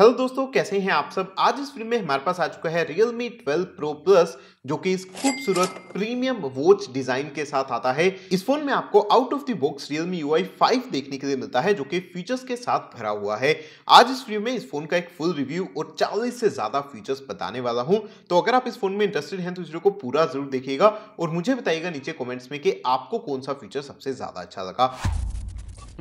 hello दोस्तों कैसे हैं आप सब आज इस फिल्म में हमारे पास आ चुका है Realme 12 Pro Plus जो कि इस खूबसूरत प्रीमियम वॉच डिजाइन के साथ आता है इस फोन में आपको out of the box Realme UI 5 देखने के लिए मिलता है जो कि फीचर्स के साथ भरा हुआ है आज इस वीडियो में इस फोन का एक फुल रिव्यू और 40 से ज्यादा फीचर्स बताने वाला हूँ तो अगर आप इस फोन में इंटरेस्टेड हैं तो इस वीडियो को पूरा जरूर देखिएगा और मुझे बताइएगा नीचे कॉमेंट्स में कि आपको कौन सा फीचर सबसे ज्यादा अच्छा लगा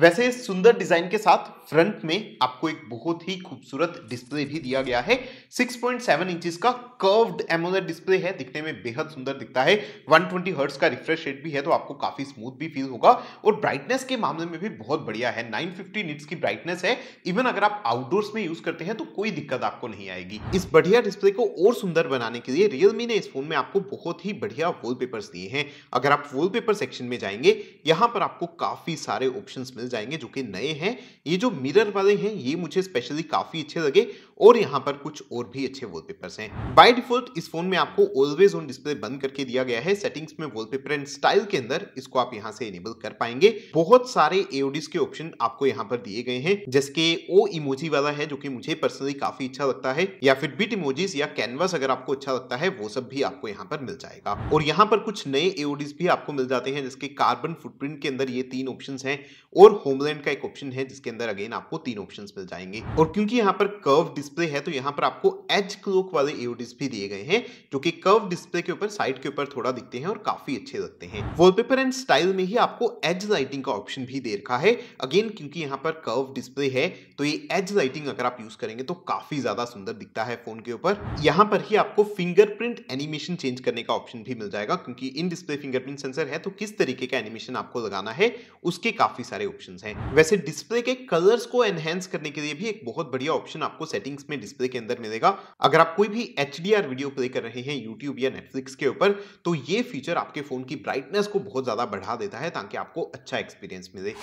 वैसे इस सुंदर डिजाइन के साथ फ्रंट में आपको एक बहुत ही खूबसूरत डिस्प्ले भी दिया गया है 6.7 पॉइंट इंचेस का कर्व्ड एमोलेड डिस्प्ले है दिखने में बेहद सुंदर दिखता है 120 ट्वेंटी हर्ट्स का रिफ्रेश रेट भी है तो आपको काफी स्मूथ भी फील होगा और ब्राइटनेस के मामले में भी बहुत बढ़िया है 950 फिफ्टी निट्स की ब्राइटनेस है इवन अगर आप आउटडोर्स में यूज करते हैं तो कोई दिक्कत आपको नहीं आएगी इस बढ़िया डिस्प्ले को और सुंदर बनाने के लिए रियलमी ने इस फोन में आपको बहुत ही बढ़िया वॉल दिए हैं अगर आप वॉल सेक्शन में जाएंगे यहाँ पर आपको काफी सारे ऑप्शन मिल जाएंगे जो कि नए हैं ये जो मिरर वाले हैं ये मुझे स्पेशली काफ़ी अच्छे लगे और यहाँ पर कुछ और भी अच्छे वॉलपेपर्स हैं बाय डिफॉल्ट इस फोन में आपको ऑलवेज ऑन डिस्प्ले बंद करके दिया गया है सेटिंग्स में वॉलपेपर एंड स्टाइल के अंदर इसको आप यहाँ से इनेबल कर पाएंगे बहुत सारे एओडीज के ऑप्शन आपको यहाँ पर दिए गए हैं जैसे ओ इमोजी वाला है जो कि मुझे पर्सनली काफी अच्छा लगता है या फिर बिट इमोजीज या कैनवास अगर आपको अच्छा लगता है वो सब भी आपको यहाँ पर मिल जाएगा और यहाँ पर कुछ नए एओडीज भी आपको मिल जाते हैं जिसके कार्बन फुटप्रिंट के अंदर ये तीन ऑप्शन है और होमलैंड का एक ऑप्शन है जिसके अंदर अगेन आपको तीन ऑप्शन मिल जाएंगे और क्योंकि यहाँ पर कर्व डिस्प्ले है तो यहाँ पर आपको एच क्लोक वाले ईओडीज भी दिए गए हैं जो कि कर्व डिस्प्ले के ऊपर साइड के ऊपर थोड़ा दिखते हैं और काफी अच्छे लगते हैं वॉलपेपर एंड स्टाइल में ही आपको एज लाइटिंग का ऑप्शन भी दे रखा है अगेन क्योंकि यहाँ पर कर्व डिस्प्ले है तो ये एज लाइटिंग अगर आप यूज करेंगे तो काफी ज्यादा सुंदर दिखता है फोन के ऊपर यहाँ पर ही आपको फिंगरप्रिंट एनिमेशन चेंज करने का ऑप्शन भी मिल जाएगा क्योंकि इन डिस्प्ले फिंगरप्रिंट सेंसर है तो किस तरीके का एनिमेशन आपको लगाना है उसके काफी सारे ऑप्शन है वैसे डिस्प्ले के कलर्स को एनहेंस करने के लिए भी एक बहुत बढ़िया ऑप्शन आपको सेटिंग सेटिंग्स में डिस्प्ले के अंदर मिलेगा अगर आप कोई भी एच वीडियो प्ले कर रहे हैं यूट्यूब या नेटफ्लिक्स के ऊपर तो ये फीचर आपके फोन की ब्राइटनेस को बहुत ज्यादा बढ़ा देता है ताकि आपको अच्छा एक्सपीरियंस मिले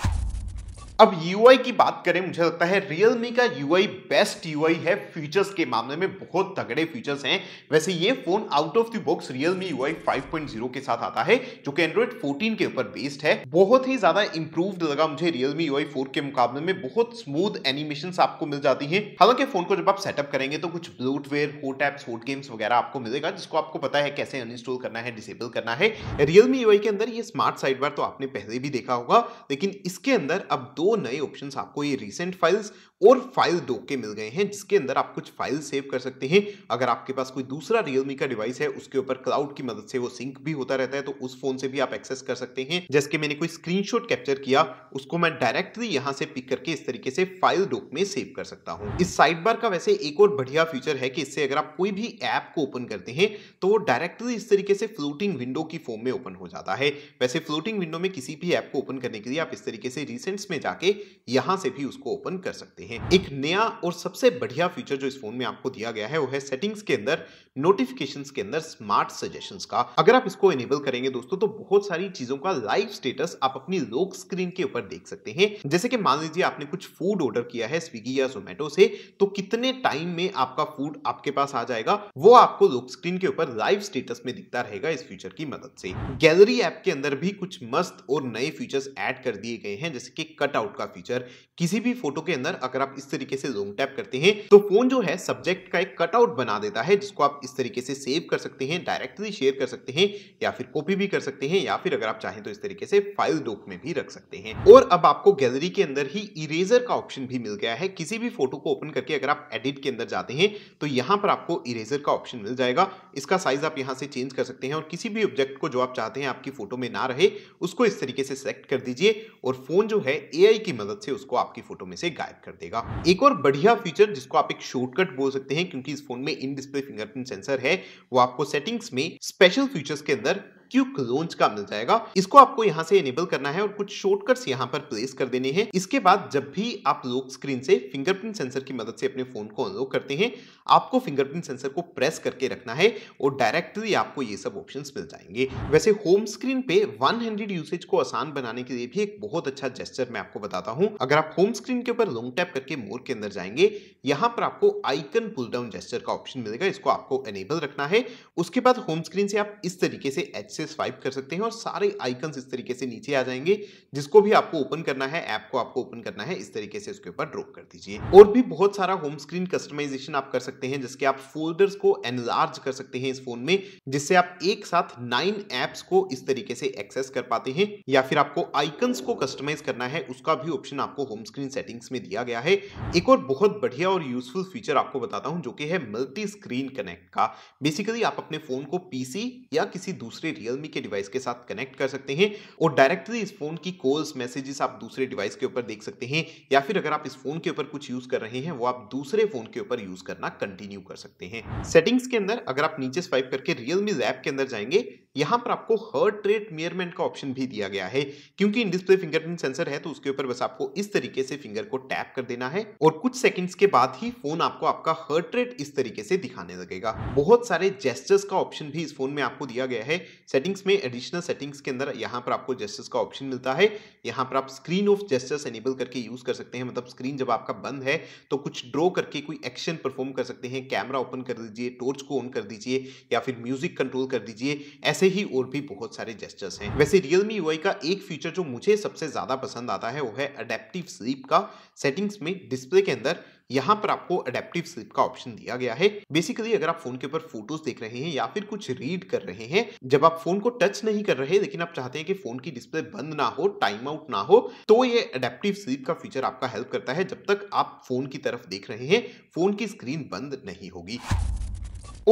अब यूआई की बात करें मुझे लगता है रियलमी का यूआई बेस्ट यूआई है फीचर्स के मामले में बहुत तगड़े फीचर्स हैं वैसे ये phone out of the box Realme UI 5.0 के साथ आता है जो कि एंड्रॉइड 14 के ऊपर बेस्ड है बहुत ही ज्यादा इंप्रूव लगा मुझे रियलमी यूआई 4 के मुकाबले में बहुत स्मूथ एनिमेशन आपको मिल जाती है हालांकि फोन को जब आप सेटअप करेंगे तो कुछ ब्लूटवेयर होट एप्स होट गेम्स वगैरह आपको मिलेगा जिसको आपको पता है कैसे अनइंस्टॉल करना है डिसेबल करना है रियलमी यूआई के अंदर ये स्मार्ट साइड बार तो आपने पहले भी देखा होगा लेकिन इसके अंदर अब दो दो नए ऑप्शन आपको ये रिसेंट फाइल्स और फाइल दो के मिल गए हैं जिसके अंदर आप कुछ फाइल सेव कर सकते हैं अगर आपके पास कोई दूसरा रियलमी का डिवाइस है उसके ऊपर क्लाउड की मदद से वो सिंक भी होता रहता है तो उस फोन से भी आप एक्सेस कर सकते हैं जैसे मैंने कोई स्क्रीनशॉट कैप्चर किया उसको मैं डायरेक्टली यहाँ से पिक करके इस तरीके से फाइल डोक में सेव कर सकता हूँ इस साइड बार का वैसे एक और बढ़िया फीचर है कि इससे अगर आप कोई भी ऐप को ओपन करते हैं तो वो डायरेक्टली इस तरीके से फ्लोटिंग विंडो की फॉर्म में ओपन हो जाता है वैसे फ्लोटिंग विंडो में किसी भी ऐप को ओपन करने के लिए आप इस तरीके से रिसेंट्स में जाके यहाँ से भी उसको ओपन कर सकते हैं हैं एक नया और सबसे बढ़िया फीचर जो इस फोन में आपको दिया गया है वो है सेटिंग्स के अंदर नोटिफिकेशंस के अंदर स्मार्ट सजेशंस का अगर आप इसको इनेबल करेंगे दोस्तों तो बहुत सारी चीजों का लाइव स्टेटस आप अपनी लोक स्क्रीन के ऊपर देख सकते हैं जैसे कि मान लीजिए आपने कुछ फूड ऑर्डर किया है स्विगी या जोमेटो से तो कितने टाइम में आपका फूड आपके पास आ जाएगा वो आपको लोक स्क्रीन के ऊपर लाइव स्टेटस में दिखता रहेगा इस फीचर की मदद से गैलरी ऐप के अंदर भी कुछ मस्त और नए फीचर्स एड कर दिए गए हैं जैसे कि कटआउट का फीचर किसी भी फोटो के अंदर अगर आप इस तरीके से जूम टैप करते हैं तो फोन जो है सब्जेक्ट का एक कटआउट बना देता है जिसको आप इस तरीके से सेव कर सकते हैं डायरेक्टली शेयर कर सकते हैं या फिर कॉपी भी कर सकते हैं या फिर अगर आप चाहें तो इस तरीके से फाइल डॉक में भी रख सकते हैं और अब आपको गैलरी के अंदर ही इरेजर का ऑप्शन भी मिल गया है किसी भी फोटो को ओपन करके अगर आप एडिट के अंदर जाते हैं तो यहाँ पर आपको इरेजर का ऑप्शन मिल जाएगा इसका साइज आप यहाँ से चेंज कर सकते हैं और किसी भी ऑब्जेक्ट को जो आप चाहते हैं आपकी फोटो में ना रहे उसको इस तरीके से सेलेक्ट कर दीजिए और फोन जो है एआई की मदद से उसको आपकी फोटो में से गायब कर देगा एक और बढ़िया फीचर जिसको आप एक शॉर्टकट बोल सकते हैं क्योंकि इस फोन में इन डिस्प्ले फिंगरप्रिंट सेंसर है वो आपको सेटिंग्स में स्पेशल फीचर्स के अंदर क्यू क्लोन्स का मिल जाएगा इसको आपको यहाँ से इनेबल करना है और कुछ शॉर्टकट्स यहाँ पर प्लेस कर देने हैं इसके बाद जब भी आप लॉक स्क्रीन से फिंगरप्रिंट सेंसर की मदद से अपने फोन को अनलॉक करते हैं आपको फिंगरप्रिंट सेंसर को प्रेस करके रखना है और डायरेक्टली आपको ये सब ऑप्शन मिल जाएंगे वैसे होम स्क्रीन पे वन हंड्रेड यूसेज को आसान बनाने के लिए भी एक बहुत अच्छा जेस्टर मैं आपको बताता हूँ अगर आप होम स्क्रीन के ऊपर लॉन्ग टैप करके मोर के अंदर जाएंगे यहाँ पर आपको आइकन पुल डाउन जेस्टर का ऑप्शन मिलेगा इसको आपको एनेबल रखना है उसके बाद होम स्क्रीन से आप इस तरीके से एच से स्वाइप कर सकते हैं और सारे आइकन्स इस तरीके से नीचे आ जाएंगे जिसको भी आपको ओपन करना है ऐप को आपको ओपन करना है इस तरीके से उसके ऊपर ड्रॉप कर दीजिए और भी बहुत सारा होम स्क्रीन कस्टमाइजेशन आप कर सकते हैं जिसके आप फोल्डर्स को एनलार्ज कर सकते हैं इस फोन में जिससे आप एक साथ नाइन एप्स को इस तरीके से एक्सेस कर पाते हैं या फिर आपको आइकन्स को कस्टमाइज करना है उसका भी ऑप्शन आपको होम स्क्रीन सेटिंग्स में दिया गया है एक और बहुत बढ़िया और यूजफुल फीचर आपको बताता हूं जो कि है मल्टी स्क्रीन कनेक्ट का बेसिकली आप अपने फोन को पीसी या किसी दूसरे रियलमी के डिवाइस के साथ कनेक्ट कर सकते हैं और डायरेक्टली इस फोन की कॉल्स मैसेजेस आप दूसरे डिवाइस के ऊपर देख सकते हैं या फिर अगर आप इस फोन के ऊपर कुछ यूज कर रहे हैं वो आप दूसरे फोन के ऊपर यूज करना कंटिन्यू कर सकते हैं सेटिंग्स के अंदर अगर आप नीचे स्वाइप करके रियलमी ऐप के अंदर जाएंगे यहां पर आपको हर्ट रेट मेयरमेंट का ऑप्शन भी दिया गया है क्योंकि इन डिस्प्ले फिंगरप्रिंट सेंसर है तो उसके ऊपर बस आपको इस तरीके से फिंगर को टैप कर देना है और कुछ सेकंड्स के बाद ही फोन आपको आपका हर्ट रेट इस तरीके से दिखाने लगेगा बहुत सारे जेस्टर्स का ऑप्शन भी इस फोन में आपको दिया गया है सेटिंग्स में एडिशनल सेटिंग्स के अंदर यहाँ पर आपको जेस्टर्स का ऑप्शन मिलता है यहाँ पर आप स्क्रीन ऑफ जेस्टर्स एनेबल करके यूज कर सकते हैं मतलब स्क्रीन जब आपका बंद है तो कुछ ड्रॉ करके कोई एक्शन परफॉर्म कर सकते हैं कैमरा ओपन कर दीजिए टोर्च को ऑन कर दीजिए या फिर म्यूजिक कंट्रोल कर दीजिए ऐसे ऐसे ही और भी बहुत सारे जेस्टर्स हैं वैसे रियलमी यूआई का एक फीचर जो मुझे सबसे ज्यादा पसंद आता है वो है अडेप्टिव स्लीप का सेटिंग्स में डिस्प्ले के अंदर यहाँ पर आपको अडेप्टिव स्लिप का ऑप्शन दिया गया है बेसिकली अगर आप फोन के ऊपर फोटोज देख रहे हैं या फिर कुछ रीड कर रहे हैं जब आप फोन को टच नहीं कर रहे लेकिन आप चाहते हैं कि फोन की डिस्प्ले बंद ना हो टाइम आउट ना हो तो ये अडेप्टिव स्लिप का फीचर आपका हेल्प करता है जब तक आप फोन की तरफ देख रहे हैं फोन की स्क्रीन बंद नहीं होगी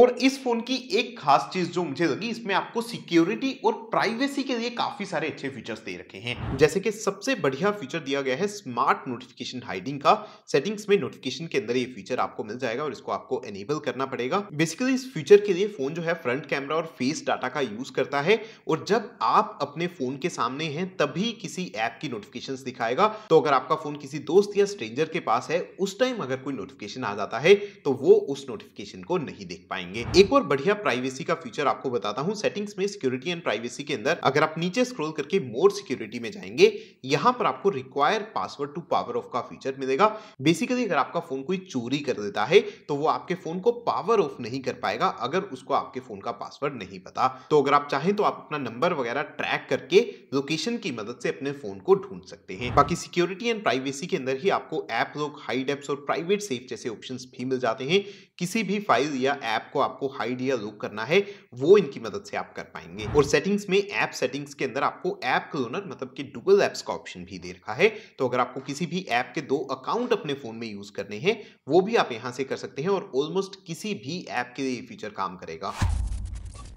और इस फोन की एक खास चीज जो मुझे लगी इसमें आपको सिक्योरिटी और प्राइवेसी के लिए काफी सारे अच्छे फीचर्स दे रखे हैं जैसे कि सबसे बढ़िया फीचर दिया गया है स्मार्ट नोटिफिकेशन हाइडिंग का सेटिंग्स में नोटिफिकेशन के अंदर ये फीचर आपको मिल जाएगा और इसको आपको एनेबल करना पड़ेगा बेसिकली इस फीचर के लिए फोन जो है फ्रंट कैमरा और फेस डाटा का यूज करता है और जब आप अपने फोन के सामने हैं तभी किसी ऐप की नोटिफिकेशन दिखाएगा तो अगर आपका फोन किसी दोस्त या स्ट्रेंजर के पास है उस टाइम अगर कोई नोटिफिकेशन आ जाता है तो वो उस नोटिफिकेशन को नहीं देख पाएंगे आएंगे एक और बढ़िया प्राइवेसी का फीचर आपको बताता हूँ सेटिंग्स में सिक्योरिटी एंड प्राइवेसी के अंदर अगर आप नीचे स्क्रोल करके मोर सिक्योरिटी में जाएंगे यहाँ पर आपको require password to power off का फीचर मिलेगा बेसिकली अगर आपका फोन कोई चोरी कर देता है तो वो आपके फोन को पावर ऑफ नहीं कर पाएगा अगर उसको आपके फोन का पासवर्ड नहीं पता तो अगर आप चाहें तो आप अपना नंबर वगैरह ट्रैक करके लोकेशन की मदद से अपने फोन को ढूंढ सकते हैं बाकी सिक्योरिटी एंड प्राइवेसी के अंदर ही आपको ऐप लोग हाई डेप्स और प्राइवेट सेफ जैसे ऑप्शंस भी मिल जाते हैं किसी भी फाइल या ऐप को आपको हाइड या लॉक करना है वो इनकी मदद से आप कर पाएंगे और सेटिंग्स में ऐप सेटिंग्स के अंदर आपको ऐप क्लोनर मतलब कि डुबल ऐप्स का ऑप्शन भी दे रखा है तो अगर आपको किसी भी ऐप के दो अकाउंट अपने फोन में यूज करने हैं वो भी आप यहाँ से कर सकते हैं और ऑलमोस्ट किसी भी ऐप के लिए फीचर काम करेगा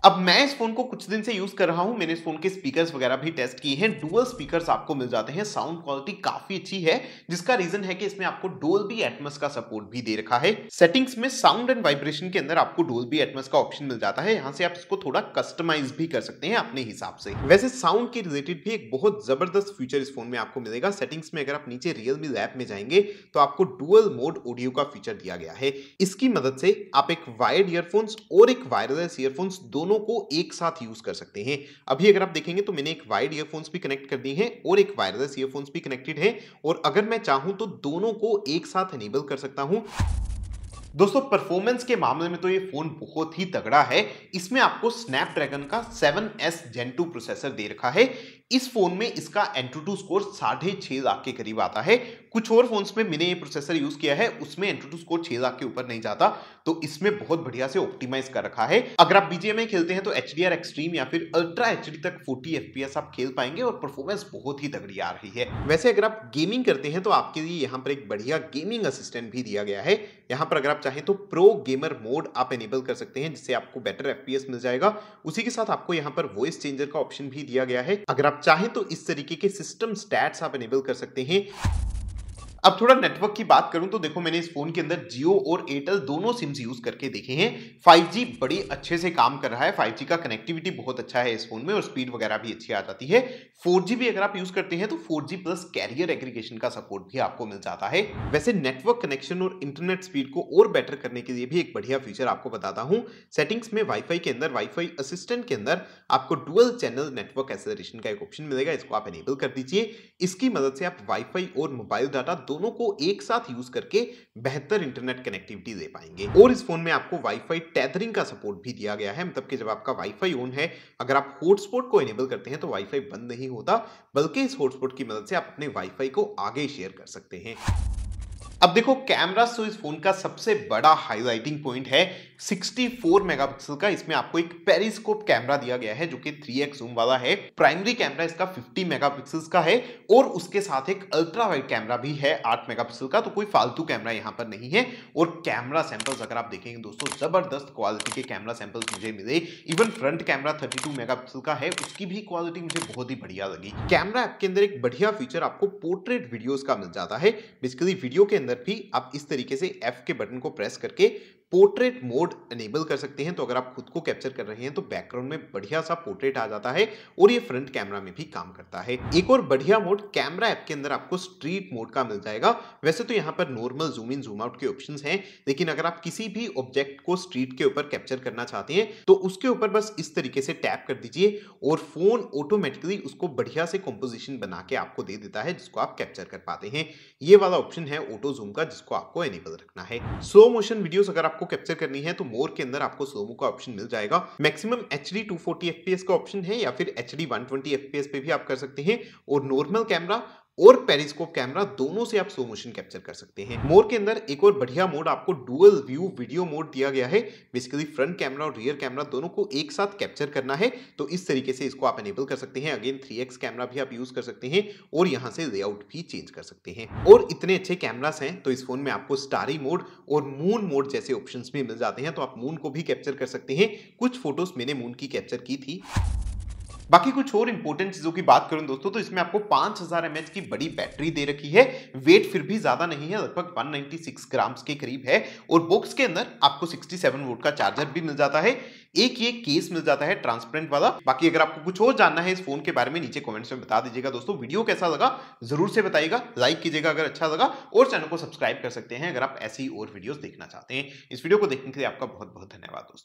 अब मैं इस फोन को कुछ दिन से यूज कर रहा हूं मैंने इस फोन के स्पीकर्स वगैरह भी टेस्ट किए हैं डुअल स्पीकर्स आपको मिल जाते हैं साउंड क्वालिटी काफी अच्छी है जिसका रीजन है कि इसमें आपको डोल बी एटमस का सपोर्ट भी दे रखा है सेटिंग्स में साउंड एंड वाइब्रेशन के अंदर आपको डोल बी एटमस का ऑप्शन मिल जाता है यहाँ से आप इसको थोड़ा कस्टमाइज भी कर सकते हैं अपने हिसाब से वैसे साउंड के रिलेटेड भी एक बहुत जबरदस्त फीचर इस फोन में आपको मिलेगा सेटिंग्स में अगर आप नीचे रियलमी लैब में जाएंगे तो आपको डुअल मोड ऑडियो का फीचर दिया गया है इसकी मदद से आप एक वायर्ड ईयरफोन्स और एक वायरलेस ईयरफोन्स दोनों दोनों को एक साथ यूज कर सकते हैं अभी अगर आप देखेंगे तो मैंने एक वायर्ड ईयरफोन्स भी कनेक्ट कर दी है और एक वायरलेस ईयरफोन्स भी कनेक्टेड है और अगर मैं चाहूं तो दोनों को एक साथ एनेबल कर सकता हूं दोस्तों परफॉर्मेंस के मामले में तो ये फोन बहुत ही तगड़ा है इसमें आपको स्नैपड्रैगन का 7s जेन टू प्रोसेसर दे रखा है इस फोन में इसका एंट्रोटू स्कोर साढ़े छह लाख के करीब आता है कुछ और फोन्स में मैंने ये प्रोसेसर यूज किया है उसमें एंट्रोटू स्कोर छह लाख के ऊपर नहीं जाता तो इसमें बहुत बढ़िया से ऑप्टिमाइज कर रखा है अगर आप बीजेम खेलते हैं तो एच एक्सट्रीम या फिर अल्ट्रा एच तक फोर्टी एफ आप खेल पाएंगे और परफॉर्मेंस बहुत ही तगड़ी आ रही है वैसे अगर आप गेमिंग करते हैं तो आपके लिए यहाँ पर एक बढ़िया गेमिंग असिस्टेंट भी दिया गया है यहाँ पर अगर आप चाहें तो प्रो गेमर मोड आप एनेबल कर सकते हैं जिससे आपको बेटर एफ मिल जाएगा उसी के साथ आपको यहाँ पर वॉइस चेंजर का ऑप्शन भी दिया गया है अगर आप चाहें तो इस तरीके के सिस्टम स्टैट्स आप एनेबल कर सकते हैं अब थोड़ा नेटवर्क की बात करूं तो देखो मैंने इस फोन के अंदर जियो और एयरटेल दोनों सिम्स यूज करके देखे हैं 5G बड़ी अच्छे से काम कर रहा है 5G का कनेक्टिविटी बहुत अच्छा है इस फोन में और स्पीड वगैरह भी अच्छी आ जाती है 4G भी अगर आप यूज करते हैं तो 4G प्लस कैरियर एग्रीगेशन का सपोर्ट भी आपको मिल जाता है वैसे नेटवर्क कनेक्शन और इंटरनेट स्पीड को और बेटर करने के लिए भी एक बढ़िया फीचर आपको बताता हूँ सेटिंग्स में वाईफाई के अंदर वाईफाई असिस्टेंट के अंदर आपको डुअल चैनल नेटवर्क एसोसिएशन का एक ऑप्शन मिलेगा इसको आप एनेबल कर दीजिए इसकी मदद से आप वाईफाई और मोबाइल डाटा दोनों को एक साथ यूज करके बेहतर इंटरनेट कनेक्टिविटी दे पाएंगे और इस फोन में आपको वाईफाई टैदरिंग का सपोर्ट भी दिया गया है मतलब कि जब आपका वाईफाई ऑन है अगर आप हॉटस्पॉट को इनेबल करते हैं तो वाईफाई बंद नहीं होता बल्कि इस हॉटस्पॉट की मदद से आप अपने वाईफाई को आगे शेयर कर सकते हैं अब देखो कैमरा तो इस फोन का सबसे बड़ा हाईलाइटिंग पॉइंट है 64 मेगापिक्सल का इसमें आपको एक पेरिस्कोप कैमरा दिया गया है जो कि 3x जूम वाला है प्राइमरी कैमरा इसका 50 मेगापिक्सल का है और उसके साथ एक अल्ट्रा वाइड कैमरा भी है 8 मेगापिक्सल का तो कोई फालतू कैमरा यहां पर नहीं है और कैमरा सैंपल्स अगर आप देखेंगे दोस्तों जबरदस्त क्वालिटी के कैमरा सैंपल्स मुझे मिले even front camera thirty two का है उसकी भी क्वालिटी मुझे बहुत ही बढ़िया लगी कैमरा ऐप के अंदर एक बढ़िया फीचर आपको पोर्ट्रेट वीडियोज का मिल जाता है बेसिकली वीडियो के अंदर अंदर भी आप इस तरीके से F के बटन को प्रेस करके पोर्ट्रेट मोड एनेबल कर सकते हैं तो अगर आप खुद को कैप्चर कर रहे हैं तो बैकग्राउंड में बढ़िया सा पोर्ट्रेट आ जाता है और ये फ्रंट कैमरा में भी काम करता है एक और बढ़िया मोड कैमरा ऐप के अंदर आपको स्ट्रीट मोड का मिल जाएगा वैसे तो यहाँ पर normal zoom in zoom out के ऑप्शन है लेकिन अगर आप किसी भी ऑब्जेक्ट को स्ट्रीट के ऊपर कैप्चर करना चाहते हैं तो उसके ऊपर बस इस तरीके से टैप कर दीजिए और फोन ऑटोमेटिकली उसको बढ़िया से कॉम्पोजिशन बना के आपको दे देता है जिसको आप कैप्चर कर पाते हैं ये वाला ऑप्शन है ऑटो जूम का जिसको आपको एनेबल रखना है स्लो मोशन वीडियोस अगर आपको आपको कैप्चर करनी है तो मोर के अंदर आपको सोमो का ऑप्शन मिल जाएगा maximum H D two forty F P S का ऑप्शन है या फिर एच डी वन ट्वेंटी पे भी आप कर सकते हैं और नॉर्मल कैमरा और पेरिस्कोप कैमरा दोनों से आप स्लो मोशन कैप्चर कर सकते हैं मोर के अंदर एक और बढ़िया मोड आपको डुअल व्यू वीडियो मोड दिया गया है बेसिकली फ्रंट कैमरा और रियर कैमरा दोनों को एक साथ कैप्चर करना है तो इस तरीके से इसको आप एनेबल कर सकते हैं अगेन थ्री कैमरा भी आप यूज कर सकते हैं और यहाँ से लेआउट भी चेंज कर सकते हैं और इतने अच्छे कैमरास हैं तो इस फोन में आपको स्टारी मोड और मून मोड जैसे ऑप्शन भी मिल जाते हैं तो आप मून को भी कैप्चर कर सकते हैं कुछ फोटोज मैंने मून की कैप्चर की थी बाकी कुछ और इंपॉर्टेंट चीजों की बात करूं दोस्तों तो इसमें आपको 5000 हजार की बड़ी बैटरी दे रखी है वेट फिर भी ज्यादा नहीं है लगभग 196 ग्राम्स के करीब है और बॉक्स के अंदर आपको 67 वोट का चार्जर भी मिल जाता है एक ये केस मिल जाता है ट्रांसपेरेंट वाला बाकी अगर आपको कुछ और जानना है इस फोन के बारे में नीचे कॉमेंट्स में बता दीजिएगा दोस्तों वीडियो कैसा लगा जरूर से बताइएगा लाइक कीजिएगा अगर अच्छा लगा और चैनल को सब्सक्राइब कर सकते हैं अगर आप ऐसी और वीडियो देखना चाहते हैं इस वीडियो को देखने के लिए आपका बहुत बहुत धन्यवाद दोस्तों